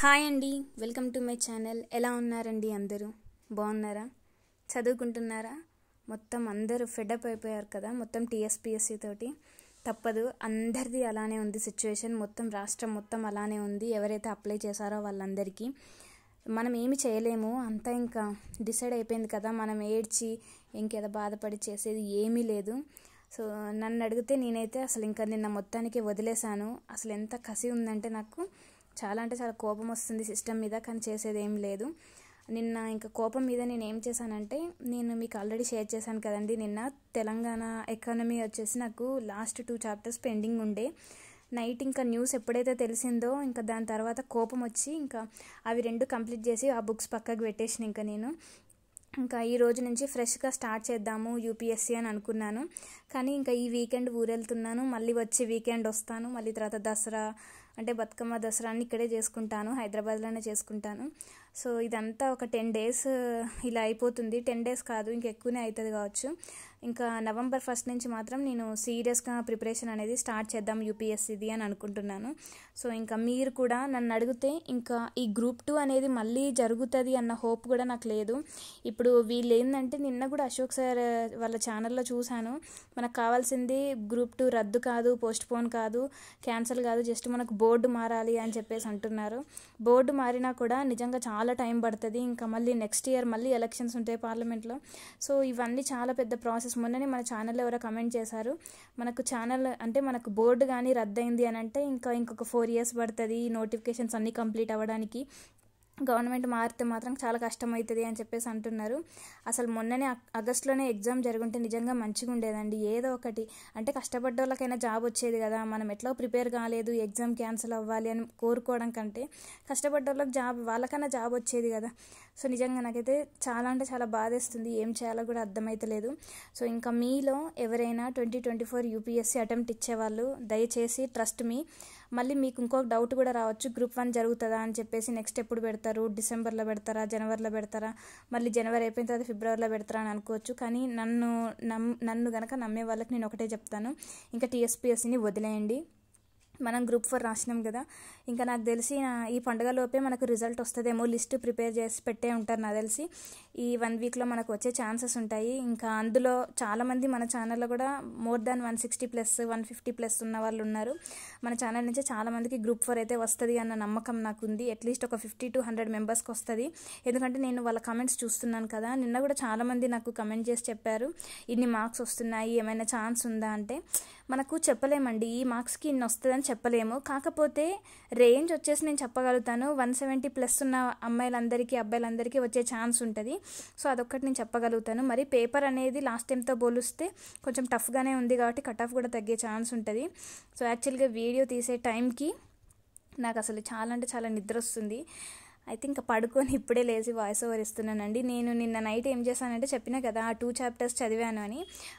hi అండి welcome to my channel ఎలా ఉన్నారండి అందరూ బాగున్నారా చదువుకుంటున్నారా మొత్తం అందరూ ఫెడప్ అయిపోయారు కదా మొత్తం టీఎస్పిఎస్సీ తోటి తప్పదు అందరిది అలానే ఉంది సిచ్యువేషన్ మొత్తం రాష్ట్రం మొత్తం అలానే ఉంది ఎవరైతే అప్లై చేశారో వాళ్ళందరికీ మనం ఏమి చేయలేము అంతా ఇంకా డిసైడ్ అయిపోయింది కదా మనం ఏడ్చి ఇంకేదో బాధపడి చేసేది ఏమీ లేదు సో నన్ను అడిగితే నేనైతే అసలు ఇంకా నిన్న మొత్తానికి వదిలేశాను అసలు ఎంత కసి ఉందంటే నాకు చాలా అంటే చాలా కోపం వస్తుంది సిస్టమ్ మీద కానీ చేసేది ఏం లేదు నిన్న ఇంకా కోపం మీద నేను ఏం చేశానంటే నేను మీకు ఆల్రెడీ షేర్ చేశాను కదండి నిన్న తెలంగాణ ఎకానమీ వచ్చేసి నాకు లాస్ట్ టూ చాప్టర్స్ పెండింగ్ ఉండే నైట్ ఇంకా న్యూస్ ఎప్పుడైతే తెలిసిందో ఇంకా దాని తర్వాత కోపం వచ్చి ఇంకా అవి రెండు కంప్లీట్ చేసి ఆ బుక్స్ పక్కకు పెట్టేసిన ఇంకా నేను ఇంకా ఈ రోజు నుంచి ఫ్రెష్గా స్టార్ట్ చేద్దాము యూపీఎస్సీ అని అనుకున్నాను కానీ ఇంకా ఈ వీకెండ్ ఊరెళ్తున్నాను మళ్ళీ వచ్చే వీకెండ్ వస్తాను మళ్ళీ తర్వాత దసరా అంటే బతుకమ్మ దసరాన్ని ఇక్కడే చేసుకుంటాను హైదరాబాద్లోనే చేసుకుంటాను సో ఇదంతా ఒక టెన్ డేస్ ఇలా అయిపోతుంది టెన్ డేస్ కాదు ఇంకా ఎక్కువనే అవుతుంది కావచ్చు ఇంకా నవంబర్ ఫస్ట్ నుంచి మాత్రం నేను సీరియస్గా ప్రిపరేషన్ అనేది స్టార్ట్ చేద్దాం యూపీఎస్సీది అని అనుకుంటున్నాను సో ఇంకా మీరు కూడా నన్ను అడిగితే ఇంకా ఈ గ్రూప్ టూ అనేది మళ్ళీ జరుగుతుంది అన్న హోప్ కూడా నాకు లేదు ఇప్పుడు వీళ్ళు ఏంటంటే నిన్న కూడా అశోక్ సార్ వాళ్ళ ఛానల్లో చూశాను మనకు కావాల్సింది గ్రూప్ టూ రద్దు కాదు పోస్ట్ పోన్ కాదు క్యాన్సిల్ కాదు జస్ట్ మనకు బోర్డు మారాలి అని చెప్పేసి అంటున్నారు బోర్డు మారినా కూడా నిజంగా చాలా చాలా టైం పడుతుంది ఇంకా మళ్ళీ నెక్స్ట్ ఇయర్ మళ్ళీ ఎలక్షన్స్ ఉంటాయి పార్లమెంట్లో సో ఇవన్నీ చాలా పెద్ద ప్రాసెస్ మొన్ననే మన ఛానల్లో ఎవరో కమెంట్ చేశారు మనకు ఛానల్ అంటే మనకు బోర్డు కానీ రద్దయింది అని అంటే ఇంకా ఇంకొక ఫోర్ ఇయర్స్ పడుతుంది నోటిఫికేషన్స్ అన్నీ కంప్లీట్ అవ్వడానికి గవర్నమెంట్ మారితే మాత్రం చాలా కష్టమవుతుంది అని చెప్పేసి అంటున్నారు అసలు మొన్ననే ఆగస్టులోనే ఎగ్జామ్ జరుగుంటే నిజంగా మంచిగా ఉండేదండి ఏదో ఒకటి అంటే కష్టపడ్డ వాళ్ళకైనా జాబ్ వచ్చేది కదా మనం ఎట్లా ప్రిపేర్ కాలేదు ఎగ్జామ్ క్యాన్సిల్ అవ్వాలి అని కోరుకోవడం కంటే కష్టపడ్డ వాళ్ళకి జాబ్ వాళ్ళకైనా జాబ్ వచ్చేది కదా సో నిజంగా నాకైతే చాలా అంటే చాలా బాధేస్తుంది ఏం చేయాలో కూడా అర్థమైతలేదు సో ఇంకా మీలో ఎవరైనా twenty twenty four UPSC attempt ఇచ్చేవాళ్ళు దయచేసి ట్రస్ట్ మీ మళ్ళీ మీకు ఇంకొక డౌట్ కూడా రావచ్చు గ్రూప్ వన్ జరుగుతుందా అని చెప్పేసి నెక్స్ట్ ఎప్పుడు పెడతారు డిసెంబర్లో పెడతారా జనవరిలో పెడతారా మళ్ళీ జనవరి అయిపోయిన తర్వాత ఫిబ్రవరిలో పెడతారా అని అనుకోవచ్చు కానీ నన్ను నమ్ నన్ను గనక నమ్మే వాళ్ళకి నేను ఒకటే చెప్తాను ఇంకా టీఎస్పీఎస్సీని వదిలేయండి మనం గ్రూప్ ఫోర్ రాసినాం కదా ఇంకా నాకు తెలిసి ఈ పండుగలోపే మనకు రిజల్ట్ వస్తుందేమో లిస్ట్ ప్రిపేర్ చేసి పెట్టే ఉంటారు నాకు తెలిసి ఈ వన్ వీక్లో మనకు వచ్చే ఛాన్సెస్ ఉంటాయి ఇంకా అందులో చాలామంది మన ఛానల్లో కూడా more than one sixty plus one fifty plus ఉన్న వాళ్ళు ఉన్నారు మన ఛానల్ నుంచి చాలామందికి గ్రూప్ ఫోర్ అయితే వస్తుంది అన్న నమ్మకం నాకు ఉంది అట్లీస్ట్ ఒక ఫిఫ్టీ టు హండ్రెడ్ మెంబర్స్కి వస్తుంది ఎందుకంటే నేను వాళ్ళ కమెంట్స్ చూస్తున్నాను కదా నిన్న కూడా చాలామంది నాకు కమెంట్ చేసి చెప్పారు ఇన్ని మార్క్స్ వస్తున్నాయి ఏమైనా ఛాన్స్ ఉందా అంటే మనకు చెప్పలేమండి ఈ మార్క్స్కి ఇన్ని వస్తుందని చెప్పలేము కాకపోతే రేంజ్ వచ్చేసి నేను చెప్పగలుగుతాను వన్ సెవెంటీ ప్లస్ ఉన్న అమ్మాయిలందరికీ అబ్బాయిలందరికీ వచ్చే ఛాన్స్ ఉంటుంది సో అదొక్కటి నేను చెప్పగలుగుతాను మరి పేపర్ అనేది లాస్ట్ టైంతో పోలిస్తే కొంచెం టఫ్గానే ఉంది కాబట్టి కట్ ఆఫ్ కూడా తగ్గే ఛాన్స్ ఉంటుంది సో యాక్చువల్గా వీడియో తీసే టైంకి నాకు అసలు చాలా అంటే చాలా నిద్ర వస్తుంది అయితే ఇంకా పడుకొని ఇప్పుడే లేచి వాయిస్ ఓవర్ ఇస్తున్నానండి నేను నిన్న నైట్ ఏం చేశానంటే చెప్పినా కదా ఆ టూ చాప్టర్స్ చదివాను అని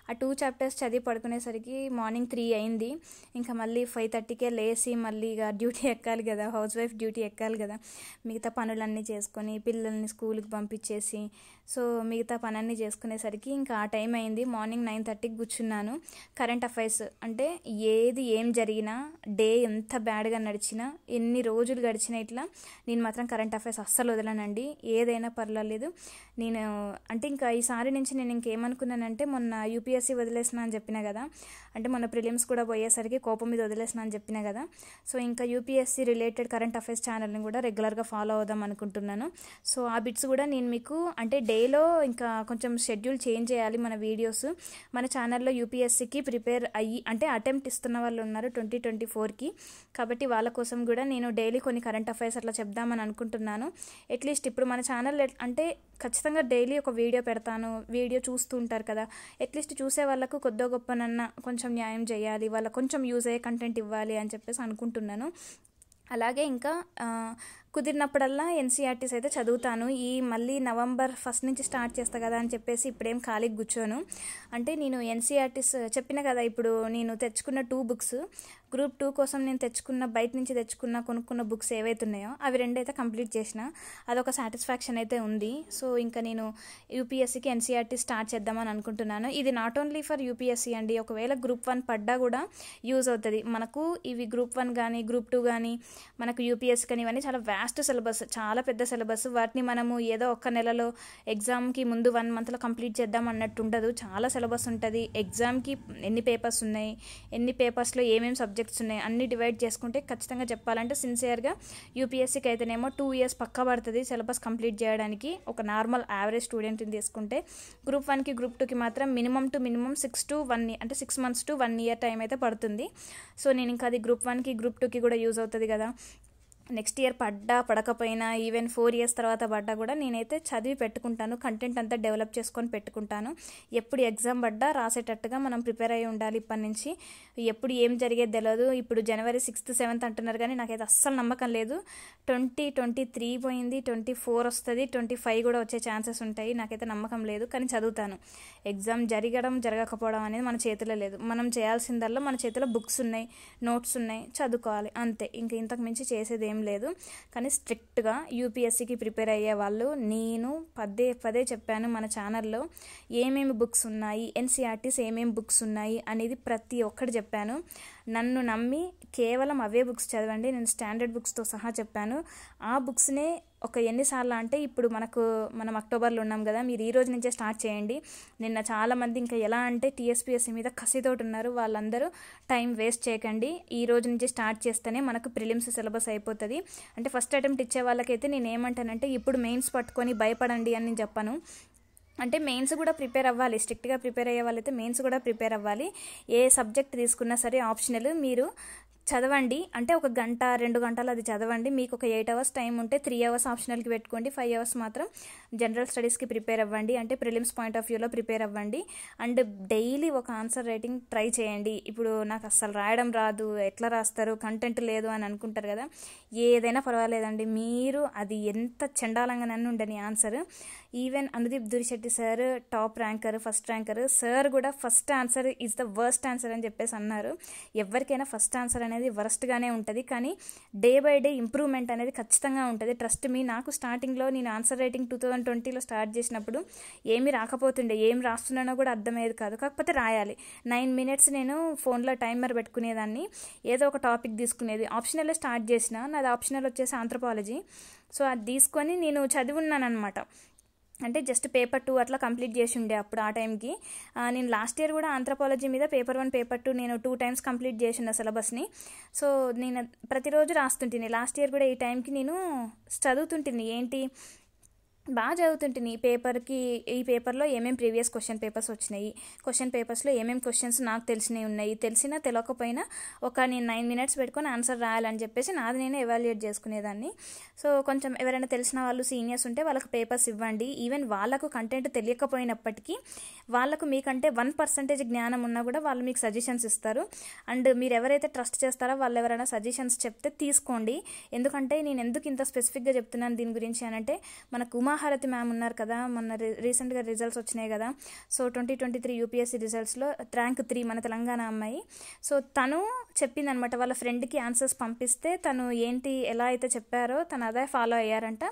ఆ టూ చాప్టర్స్ చదివి పడుకునేసరికి మార్నింగ్ త్రీ అయింది ఇంకా మళ్ళీ ఫైవ్ థర్టీకే లేచి మళ్ళీ ఇక డ్యూటీ ఎక్కాలి కదా హౌస్ వైఫ్ డ్యూటీ ఎక్కాలి కదా మిగతా పనులన్నీ చేసుకొని పిల్లల్ని స్కూల్కి పంపించేసి సో మిగతా పనన్నీ చేసుకునేసరికి ఇంకా ఆ టైం అయింది మార్నింగ్ నైన్ థర్టీకి కూర్చున్నాను కరెంట్ అఫైర్స్ అంటే ఏది ఏం జరిగినా డే ఎంత బ్యాడ్గా నడిచినా ఎన్ని రోజులు గడిచినా ఇట్లా నేను మాత్రం కరెంట్ అఫైర్స్ అస్సలు వదలనండి ఏదైనా పర్లేదు నేను అంటే ఇంకా ఈసారి నుంచి నేను ఇంకేమనుకున్నానంటే మొన్న యూపీఎస్సీ వదిలేసిన అని చెప్పిన కదా అంటే మొన్న ప్రిలిమ్స్ కూడా పోయేసరికి కోపం మీద వదిలేసిన అని చెప్పిన కదా సో ఇంకా యూపీఎస్సీ రిలేటెడ్ కరెంట్ అఫైర్స్ ఛానల్ని కూడా రెగ్యులర్గా ఫాలో అవుదాం అనుకుంటున్నాను సో ఆ బిట్స్ కూడా నేను మీకు అంటే డేలో ఇంకా కొంచెం షెడ్యూల్ చేంజ్ చేయాలి మన వీడియోస్ మన ఛానల్లో యూపీఎస్సీకి ప్రిపేర్ అయ్యి అంటే అటెంప్ట్ ఇస్తున్న వాళ్ళు ఉన్నారు ట్వంటీ ట్వంటీ ఫోర్కి కాబట్టి వాళ్ళ కోసం కూడా నేను డైలీ కొన్ని కరెంట్ అఫైర్స్ అట్లా చెప్దామని అనుకుంటున్నాను అనుకుంటున్నాను అట్లీస్ట్ ఇప్పుడు మన ఛానల్ అంటే ఖచ్చితంగా డైలీ ఒక వీడియో పెడతాను వీడియో చూస్తూ ఉంటారు కదా అట్లీస్ట్ చూసే వాళ్ళకు కొద్దో గొప్పనన్న కొంచెం న్యాయం చేయాలి వాళ్ళకు కొంచెం యూజ్ అయ్యే కంటెంట్ ఇవ్వాలి అని చెప్పేసి అనుకుంటున్నాను అలాగే ఇంకా కుదిరినప్పుడల్లా ఎన్సీఆర్టీస్ అయితే చదువుతాను ఈ మళ్ళీ నవంబర్ ఫస్ట్ నుంచి స్టార్ట్ చేస్తా కదా అని చెప్పేసి ఇప్పుడేం ఖాళీ కూర్చోను అంటే నేను ఎన్సీఆర్టీస్ చెప్పిన కదా ఇప్పుడు నేను తెచ్చుకున్న టూ బుక్స్ గ్రూప్ టూ కోసం నేను తెచ్చుకున్న బయట నుంచి తెచ్చుకున్న కొనుక్కున్న బుక్స్ ఏవైతే ఉన్నాయో అవి రెండు అయితే కంప్లీట్ చేసిన అదొక సాటిస్ఫాక్షన్ అయితే ఉంది సో ఇంకా నేను యూపీఎస్సీకి ఎన్సీఆర్టీ స్టార్ట్ చేద్దామని అనుకుంటున్నాను ఇది నాట్ ఓన్లీ ఫర్ యూపీఎస్సీ అండి ఒకవేళ గ్రూప్ వన్ పడ్డా కూడా యూజ్ అవుతుంది మనకు ఇవి గ్రూప్ వన్ కానీ గ్రూప్ టూ కానీ మనకు యూపీఎస్సీ కానీ ఇవన్నీ చాలా వ్యాస్ వాస్ట్ సిలబస్ చాలా పెద్ద సిలబస్ వాటిని మనము ఏదో ఒక్క నెలలో ఎగ్జామ్కి ముందు వన్ మంత్లో కంప్లీట్ చేద్దాం అన్నట్టు ఉండదు చాలా సిలబస్ ఉంటుంది ఎగ్జామ్కి ఎన్ని పేపర్స్ ఉన్నాయి ఎన్ని పేపర్స్లో ఏమేమి సబ్జెక్ట్స్ ఉన్నాయి అన్ని డివైడ్ చేసుకుంటే ఖచ్చితంగా చెప్పాలంటే సిన్సియర్గా యూపీఎస్సీకి అయితేనేమో టూ ఇయర్స్ పక్క పడుతుంది సిలబస్ కంప్లీట్ చేయడానికి ఒక నార్మల్ యావరేజ్ స్టూడెంట్ని తీసుకుంటే గ్రూప్ వన్కి గ్రూప్ టూకి మాత్రం minimum to minimum six to one అంటే six months to one year time అయితే పడుతుంది సో నేను ఇంకా అది గ్రూప్ వన్కి గ్రూప్ టూకి కూడా యూజ్ అవుతుంది కదా నెక్స్ట్ ఇయర్ పడ్డా పడకపోయినా ఈవెన్ ఫోర్ ఇయర్స్ తర్వాత పడ్డా కూడా నేనైతే చదివి పెట్టుకుంటాను కంటెంట్ అంతా డెవలప్ చేసుకొని పెట్టుకుంటాను ఎప్పుడు ఎగ్జామ్ పడ్డా రాసేటట్టుగా మనం ప్రిపేర్ అయ్యి ఉండాలి ఇప్పటి నుంచి ఎప్పుడు ఏం జరిగేది తెలియదు ఇప్పుడు జనవరి సిక్స్త్ సెవెంత్ అంటున్నారు కానీ నాకైతే అస్సలు నమ్మకం లేదు ట్వంటీ ట్వంటీ త్రీ పోయింది ట్వంటీ ఫోర్ వస్తుంది ట్వంటీ ఫైవ్ కూడా వచ్చే ఛాన్సెస్ ఉంటాయి నాకైతే నమ్మకం లేదు కానీ చదువుతాను ఎగ్జామ్ జరగడం జరగకపోవడం అనేది మన చేతిలో లేదు మనం చేయాల్సిందల్లా మన చేతిలో బుక్స్ ఉన్నాయి నోట్స్ ఉన్నాయి చదువుకోవాలి అంతే ఇంక ఇంతకు మించి చేసేది ఏం లేదు కానీ స్ట్రిక్ట్గా యూపీఎస్సీకి ప్రిపేర్ అయ్యే వాళ్ళు నేను పదే పదే చెప్పాను మన ఛానల్లో ఏమేమి బుక్స్ ఉన్నాయి ఎన్సీఆర్టీస్ ఏమేమి బుక్స్ ఉన్నాయి అనేది ప్రతి ఒక్కటి చెప్పాను నన్ను నమ్మి కేవలం అవే బుక్స్ చదవండి నేను స్టాండర్డ్ బుక్స్తో సహా చెప్పాను ఆ బుక్స్నే ఒక ఎన్నిసార్లు అంటే ఇప్పుడు మనకు మనం అక్టోబర్లో ఉన్నాం కదా మీరు ఈ రోజు నుంచే స్టార్ట్ చేయండి నిన్న చాలామంది ఇంకా ఎలా అంటే టీఎస్పీఎస్సీ మీద కసితోటి ఉన్నారు వాళ్ళందరూ టైం వేస్ట్ చేయకండి ఈ రోజు నుంచి స్టార్ట్ చేస్తేనే మనకు ప్రిలిమ్స్ సిలబస్ అయిపోతుంది అంటే ఫస్ట్ అటెంప్ట్ ఇచ్చే వాళ్ళకైతే నేను ఏమంటానంటే ఇప్పుడు మెయిన్స్ పట్టుకొని భయపడండి అని నేను చెప్పాను అంటే మెయిన్స్ కూడా ప్రిపేర్ అవ్వాలి స్ట్రిక్ట్గా ప్రిపేర్ అయ్యే వాళ్ళైతే మెయిన్స్ కూడా ప్రిపేర్ అవ్వాలి ఏ సబ్జెక్ట్ తీసుకున్నా సరే ఆప్షనల్ మీరు చదవండి అంటే ఒక గంట రెండు గంటలు అది చదవండి మీకు ఒక ఎయిట్ అవర్స్ టైం ఉంటే త్రీ అవర్స్ ఆప్షనల్కి పెట్టుకోండి ఫైవ్ అవర్స్ మాత్రం జనరల్ స్టడీస్కి ప్రిపేర్ అవ్వండి అంటే ప్రిలిమ్స్ పాయింట్ ఆఫ్ వ్యూలో ప్రిపేర్ అవ్వండి అండ్ డైలీ ఒక ఆన్సర్ రైటింగ్ ట్రై చేయండి ఇప్పుడు నాకు అస్సలు రాయడం రాదు ఎట్లా రాస్తారు కంటెంట్ లేదు అని అనుకుంటారు కదా ఏదైనా పర్వాలేదండి మీరు అది ఎంత చండాలంగా నన్ను ఉండని answer even Anudeep Durishetty sir top ranker first ranker sir కూడా first answer is the worst answer అని చెప్పేసి అన్నారు ఎవరికైనా ఫస్ట్ ఆన్సర్ అనేది అనేది వరస్ట్గానే ఉంటుంది కానీ డే బై డే ఇంప్రూవ్మెంట్ అనేది ఖచ్చితంగా ఉంటుంది ట్రస్ట్ మీ నాకు స్టార్టింగ్లో నేను ఆన్సర్ రైటింగ్ టూ థౌజండ్ ట్వంటీలో స్టార్ట్ చేసినప్పుడు ఏమి రాకపోతుండే ఏం రాస్తున్నానో కూడా అర్థమయ్యేది కాదు కాకపోతే రాయాలి నైన్ మినిట్స్ నేను ఫోన్లో టైమర్ పెట్టుకునేదాన్ని ఏదో ఒక టాపిక్ తీసుకునేది ఆప్షనల్ స్టార్ట్ చేసిన నాది ఆప్షనల్ వచ్చేసి ఆంథ్రపాలజీ సో అది తీసుకొని నేను ఉన్నాను అనమాట అంటే జస్ట్ పేపర్ టూ అట్లా కంప్లీట్ చేసి ఉండే అప్పుడు ఆ టైంకి నేను లాస్ట్ ఇయర్ కూడా ఆంథ్రపాలజీ మీద పేపర్ వన్ పేపర్ టూ నేను టూ టైమ్స్ కంప్లీట్ చేసిన సిలబస్ని సో నేను ప్రతిరోజు రాస్తుంటిని లాస్ట్ ఇయర్ కూడా ఈ టైంకి నేను చదువుతుంటిని ఏంటి బాగా నీ పేపర్కి ఈ పేపర్లో ఏమేమి ప్రీవియస్ క్వశ్చన్ పేపర్స్ వచ్చినాయి క్వశ్చన్ పేపర్స్లో ఏమేమి క్వశ్చన్స్ నాకు తెలిసినవి ఉన్నాయి తెలిసినా తెలియకపోయినా ఒక నేను నైన్ మినిట్స్ పెట్టుకొని ఆన్సర్ రాయాలని చెప్పేసి నాది నేను ఎవాల్యుయేట్ చేసుకునేదాన్ని సో కొంచెం ఎవరైనా తెలిసిన వాళ్ళు సీనియర్స్ ఉంటే వాళ్ళకి పేపర్స్ ఇవ్వండి ఈవెన్ వాళ్ళకు కంటెంట్ తెలియకపోయినప్పటికీ వాళ్ళకు మీకంటే వన్ పర్సెంటేజ్ జ్ఞానం ఉన్నా కూడా వాళ్ళు మీకు సజెషన్స్ ఇస్తారు అండ్ మీరు ఎవరైతే ట్రస్ట్ చేస్తారో వాళ్ళు ఎవరైనా సజెషన్స్ చెప్తే తీసుకోండి ఎందుకంటే నేను ఎందుకు ఇంత స్పెసిఫిక్గా చెప్తున్నాను దీని గురించి అనంటే మనకు ఉమా ఉమాహారతి మ్యామ్ ఉన్నారు కదా మొన్న రీసెంట్గా రిజల్ట్స్ వచ్చినాయి కదా so twenty twenty three UPSC రిజల్ట్స్లో ర్యాంక్ త్రీ మన తెలంగాణ అమ్మాయి సో తను చెప్పిందనమాట వాళ్ళ ఫ్రెండ్కి ఆన్సర్స్ పంపిస్తే తను ఏంటి ఎలా అయితే చెప్పారో తను అదే ఫాలో అయ్యారంట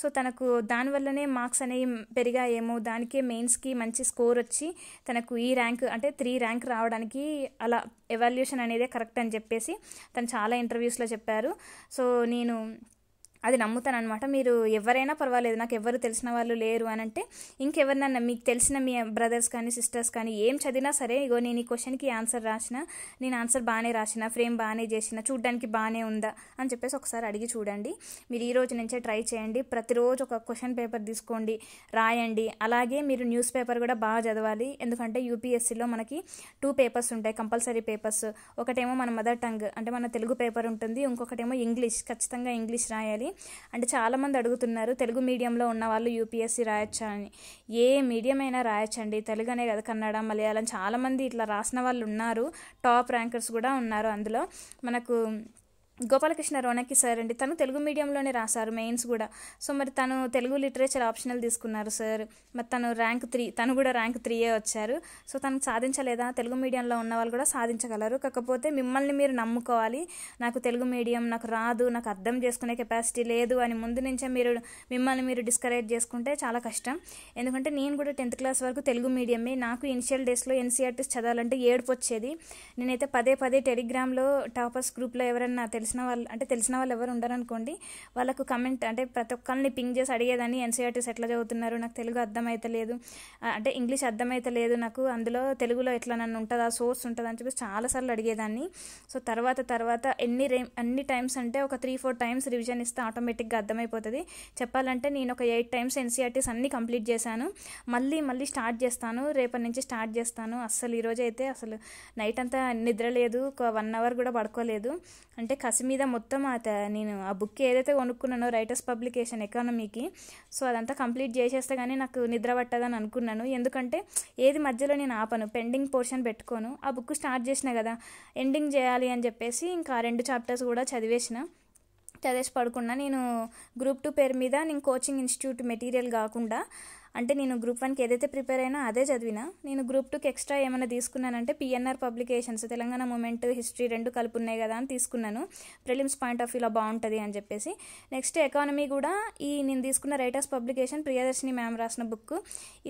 సో తనకు దానివల్లనే మార్క్స్ అనేవి పెరిగాయేమో దానికే మెయిన్స్కి మంచి స్కోర్ వచ్చి తనకు ఈ ర్యాంక్ అంటే త్రీ ర్యాంక్ రావడానికి అలా ఎవాల్యుయేషన్ అనేది కరెక్ట్ అని చెప్పేసి తను చాలా ఇంటర్వ్యూస్లో చెప్పారు సో నేను అది నమ్ముతాను అనమాట మీరు ఎవరైనా పర్వాలేదు నాకు ఎవరు తెలిసిన వాళ్ళు లేరు అని అంటే ఇంకెవరినన్నా మీకు తెలిసిన మీ బ్రదర్స్ కానీ సిస్టర్స్ కానీ ఏం చదివినా సరే ఇగో నేను ఈ క్వశ్చన్కి ఆన్సర్ రాసిన నేను ఆన్సర్ బాగానే రాసిన ఫ్రేమ్ బాగానే చేసిన చూడ్డానికి బాగానే ఉందా అని చెప్పేసి ఒకసారి అడిగి చూడండి మీరు ఈ రోజు నుంచే ట్రై చేయండి ప్రతిరోజు ఒక క్వశ్చన్ పేపర్ తీసుకోండి రాయండి అలాగే మీరు న్యూస్ పేపర్ కూడా బాగా చదవాలి ఎందుకంటే యూపీఎస్సీలో మనకి టూ పేపర్స్ ఉంటాయి కంపల్సరీ పేపర్స్ ఒకటేమో మన మదర్ టంగ్ అంటే మన తెలుగు పేపర్ ఉంటుంది ఇంకొకటేమో ఇంగ్లీష్ ఖచ్చితంగా ఇంగ్లీష్ రాయాలి అంటే చాలామంది అడుగుతున్నారు తెలుగు మీడియంలో ఉన్న వాళ్ళు యూపీఎస్సీ రాయొచ్చా అని ఏ మీడియం అయినా రాయొచ్చండి తెలుగు అనే కదా కన్నడ మలయాళం చాలామంది ఇట్లా రాసిన వాళ్ళు ఉన్నారు టాప్ ర్యాంకర్స్ కూడా ఉన్నారు అందులో మనకు గోపాలకృష్ణ రోనకి సార్ అండి తను తెలుగు మీడియంలోనే రాశారు మెయిన్స్ కూడా సో మరి తను తెలుగు లిటరేచర్ ఆప్షనల్ తీసుకున్నారు సార్ మరి తను ర్యాంక్ త్రీ తను కూడా ర్యాంక్ త్రీయే వచ్చారు సో తను సాధించలేదా తెలుగు మీడియంలో ఉన్న వాళ్ళు కూడా సాధించగలరు కాకపోతే మిమ్మల్ని మీరు నమ్ముకోవాలి నాకు తెలుగు మీడియం నాకు రాదు నాకు అర్థం చేసుకునే కెపాసిటీ లేదు అని ముందు నుంచే మీరు మిమ్మల్ని మీరు డిస్కరేజ్ చేసుకుంటే చాలా కష్టం ఎందుకంటే నేను కూడా టెన్త్ క్లాస్ వరకు తెలుగు మీడియమే నాకు ఇనిషియల్ డేస్లో ఎన్సీఆర్టీస్ చదవాలంటే ఏడుపు వచ్చేది నేనైతే పదే పదే టెలిగ్రామ్లో టాపర్స్ గ్రూప్లో ఎవరన్నా తెలిసి తెలిసిన వాళ్ళు అంటే తెలిసిన వాళ్ళు ఎవరు ఉండరనుకోండి వాళ్ళకు కమెంట్ అంటే ప్రతి ఒక్కరిని పింగ్ చేసి అడిగేదాన్ని ఎన్సీఆర్టీస్ ఎట్లా చదువుతున్నారు నాకు తెలుగు అర్థమవుతలేదు అంటే ఇంగ్లీష్ అర్థమైతలేదు నాకు అందులో తెలుగులో ఎట్లా నన్ను ఉంటుందా సోర్స్ ఉంటుందా అని చెప్పేసి చాలాసార్లు అడిగేదాన్ని సో తర్వాత తర్వాత ఎన్ని రే అన్ని టైమ్స్ అంటే ఒక త్రీ ఫోర్ టైమ్స్ రివిజన్ ఇస్తే ఆటోమేటిక్గా అర్థమైపోతుంది చెప్పాలంటే నేను ఒక ఎయిట్ టైమ్స్ ఎన్సీఆర్టీస్ అన్ని కంప్లీట్ చేశాను మళ్ళీ మళ్ళీ స్టార్ట్ చేస్తాను రేపటి నుంచి స్టార్ట్ చేస్తాను అస్సలు ఈరోజైతే అసలు నైట్ అంతా నిద్ర లేదు ఒక వన్ అవర్ కూడా పడుకోలేదు అంటే కసి రాసి మీద మొత్తం అత నేను ఆ బుక్ ఏదైతే కొనుక్కున్నానో రైటర్స్ పబ్లికేషన్ ఎకానమీకి సో అదంతా కంప్లీట్ చేసేస్తే కానీ నాకు నిద్ర పట్టదని అనుకున్నాను ఎందుకంటే ఏది మధ్యలో నేను ఆపను పెండింగ్ పోర్షన్ పెట్టుకోను ఆ బుక్ స్టార్ట్ చేసిన కదా ఎండింగ్ చేయాలి అని చెప్పేసి ఇంకా రెండు చాప్టర్స్ కూడా చదివేసిన చదివేసి పడుకున్నా నేను గ్రూప్ టూ పేరు మీద నేను కోచింగ్ ఇన్స్టిట్యూట్ మెటీరియల్ కాకుండా అంటే నేను గ్రూప్ వన్కి ఏదైతే ప్రిపేర్ అయినా అదే చదివినా నేను గ్రూప్ టూకి ఎక్స్ట్రా ఏమైనా తీసుకున్నానంటే PNR publications Telangana movement history రెండు కలిపి ఉన్నాయి కదా అని తీసుకున్నాను ప్రిలిమ్స్ పాయింట్ ఆఫ్ వ్యూలో బాగుంటుంది అని చెప్పేసి నెక్స్ట్ ఎకానమీ కూడా ఈ నేను తీసుకున్న రైటర్స్ పబ్లికేషన్ ప్రియదర్శిని మ్యామ్ రాసిన బుక్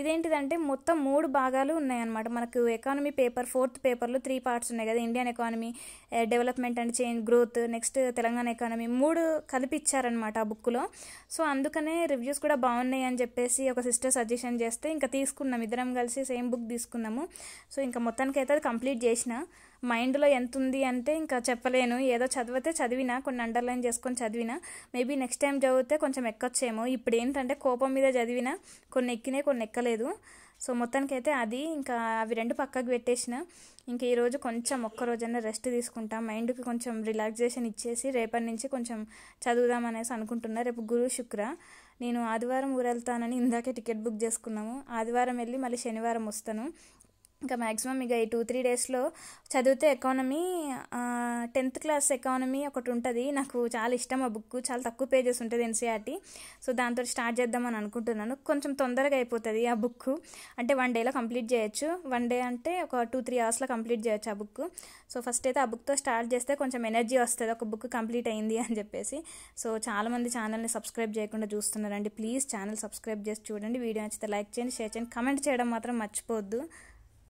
ఇదేంటిదంటే మొత్తం మూడు భాగాలు ఉన్నాయన్నమాట మనకు ఎకానమీ పేపర్ ఫోర్త్ పేపర్లో త్రీ పార్ట్స్ ఉన్నాయి కదా Indian economy development and change growth next Telangana economy మూడు కలిపి ఇచ్చారనమాట ఆ బుక్లో సో అందుకనే రివ్యూస్ కూడా బాగున్నాయి అని చెప్పేసి ఒక సిస్టర్ సజెషన్ చేస్తే ఇంకా తీసుకున్నాం ఇద్దరం కలిసి సేమ్ బుక్ తీసుకున్నాము సో ఇంకా మొత్తానికి అయితే అది కంప్లీట్ చేసిన మైండ్లో ఎంత ఉంది అంటే ఇంకా చెప్పలేను ఏదో చదివితే చదివినా కొన్ని అండర్లైన్ చేసుకొని చదివినా మేబీ నెక్స్ట్ టైం చదివితే కొంచెం ఎక్కొచ్చేమో ఇప్పుడు ఏంటంటే కోపం మీద చదివిన కొన్ని ఎక్కినాయి కొన్ని ఎక్కలేదు సో మొత్తానికైతే అది ఇంకా అవి రెండు పక్కకు పెట్టేసిన ఇంకా ఈరోజు కొంచెం ఒక్కరోజైనా రెస్ట్ తీసుకుంటాం మైండ్కి కొంచెం రిలాక్సేషన్ ఇచ్చేసి రేపటి నుంచి కొంచెం చదువుదాం అనేసి అనుకుంటున్నా రేపు గురు శుక్ర నేను ఆదివారం వెళ్తానని ఇందాకే టికెట్ బుక్ చేసుకున్నాము ఆదివారం వెళ్ళి మళ్ళీ శనివారం వస్తాను ఇంకా మ్యాక్సిమం ఇక ఈ టూ త్రీ డేస్లో చదివితే ఎకానమీ టెన్త్ క్లాస్ ఎకానమీ ఒకటి ఉంటుంది నాకు చాలా ఇష్టం ఆ బుక్ చాలా తక్కువ పేజెస్ ఉంటుంది ఎన్సీఆర్టీ సో దాంతో స్టార్ట్ చేద్దామని అనుకుంటున్నాను కొంచెం తొందరగా అయిపోతుంది ఆ బుక్ అంటే వన్ డేలో కంప్లీట్ చేయొచ్చు వన్ డే అంటే ఒక టూ త్రీ అవర్స్లో కంప్లీట్ చేయొచ్చు ఆ బుక్ సో ఫస్ట్ అయితే ఆ బుక్తో స్టార్ట్ చేస్తే కొంచెం ఎనర్జీ వస్తుంది ఒక బుక్ కంప్లీట్ అయింది అని చెప్పేసి సో చాలామంది ఛానల్ని సబ్స్క్రైబ్ చేయకుండా చూస్తున్నారండి ప్లీజ్ ఛానల్ సబ్స్క్రైబ్ చేసి చూడండి వీడియో నచ్చితే లైక్ చేయండి షేర్ చేయండి కమెంట్ చేయడం మాత్రం మర్చిపోవద్దు